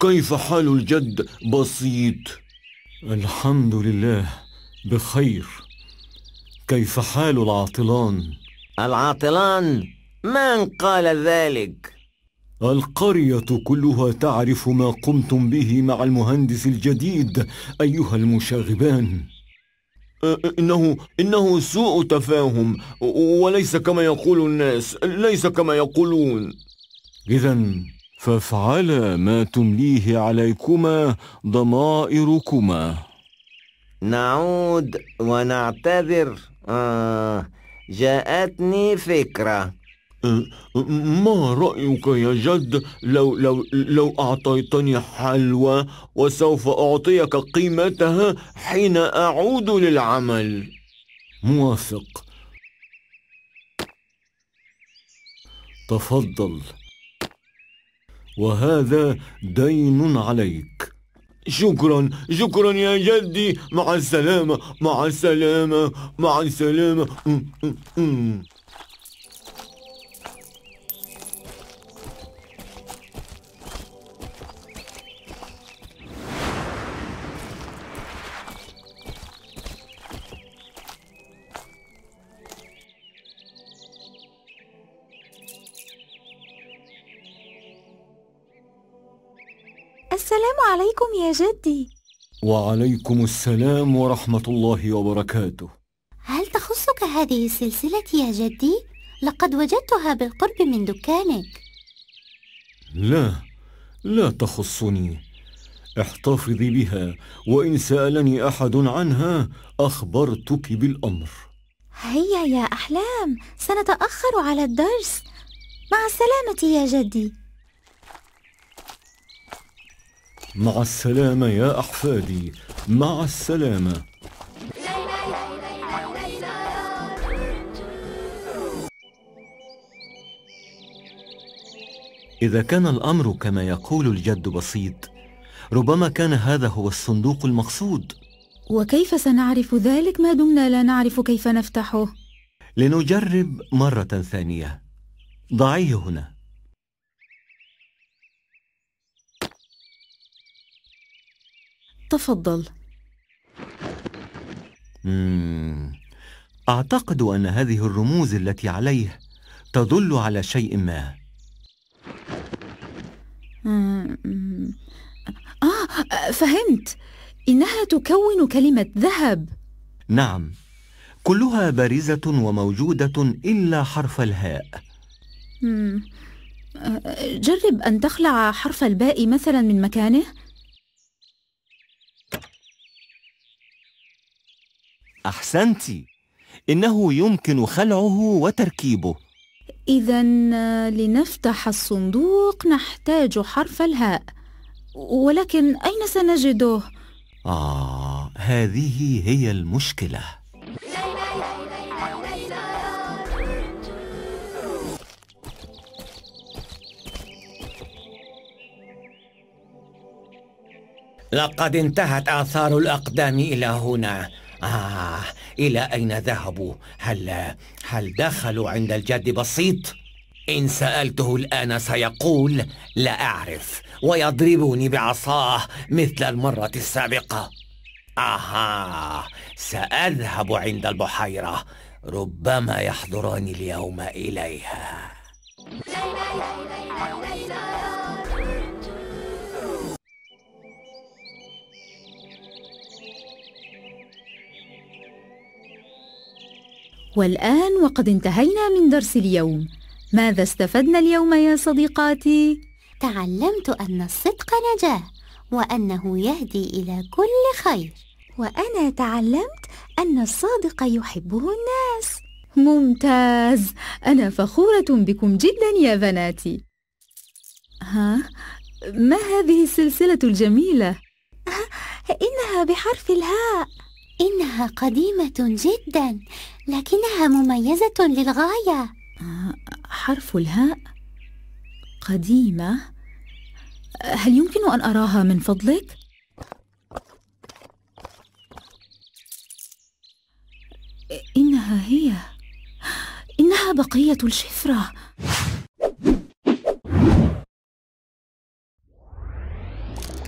كيف حال الجد بسيط الحمد لله بخير كيف حال العاطلان العاطلان من قال ذلك القرية كلها تعرف ما قمتم به مع المهندس الجديد أيها المشاغبان إنه إنه سوء تفاهم وليس كما يقول الناس ليس كما يقولون إذا فافعلا ما تمليه عليكما ضمائركما نعود ونعتذر آه جاءتني فكرة أه، ما رأيك يا جد لو, لو, لو أعطيتني حلوى وسوف أعطيك قيمتها حين أعود للعمل موافق تفضل وهذا دين عليك شكرا شكرا يا جدي مع السلامة مع السلامة مع السلامة السلام عليكم يا جدي وعليكم السلام ورحمة الله وبركاته هل تخصك هذه السلسلة يا جدي؟ لقد وجدتها بالقرب من دكانك لا لا تخصني احتفظي بها وإن سألني أحد عنها أخبرتك بالأمر هيا يا أحلام سنتأخر على الدرس مع السلامة يا جدي مع السلامة يا أحفادي مع السلامة إذا كان الأمر كما يقول الجد بسيط ربما كان هذا هو الصندوق المقصود وكيف سنعرف ذلك ما دمنا لا نعرف كيف نفتحه؟ لنجرب مرة ثانية ضعيه هنا تفضل مم. أعتقد أن هذه الرموز التي عليه تدل على شيء ما مم. آه فهمت إنها تكون كلمة ذهب نعم كلها بارزة وموجودة إلا حرف الهاء مم. آه، جرب أن تخلع حرف الباء مثلا من مكانه أحسنتِ إنه يمكن خلعه وتركيبه إذا آه، لنفتح الصندوق نحتاج حرف الهاء ولكن أين سنجده؟ آه هذه هي المشكلة لقد انتهت آثار الأقدام إلى هنا آه إلى أين ذهبوا؟ هل هل دخلوا عند الجد بسيط؟ إن سألته الآن سيقول لا أعرف ويضربني بعصاه مثل المرة السابقة أها سأذهب عند البحيرة ربما يحضران اليوم إليها والآن وقد انتهينا من درس اليوم ماذا استفدنا اليوم يا صديقاتي؟ تعلمت أن الصدق نجاة وأنه يهدي إلى كل خير وأنا تعلمت أن الصادق يحبه الناس ممتاز أنا فخورة بكم جدا يا بناتي ها؟ ما هذه السلسلة الجميلة؟ آه، إنها بحرف الهاء إنها قديمة جدا لكنها مميزة للغاية حرف الهاء قديمة هل يمكن أن أراها من فضلك؟ إنها هي إنها بقية الشفرة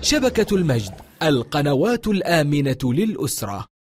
شبكة المجد القنوات الآمنة للأسرة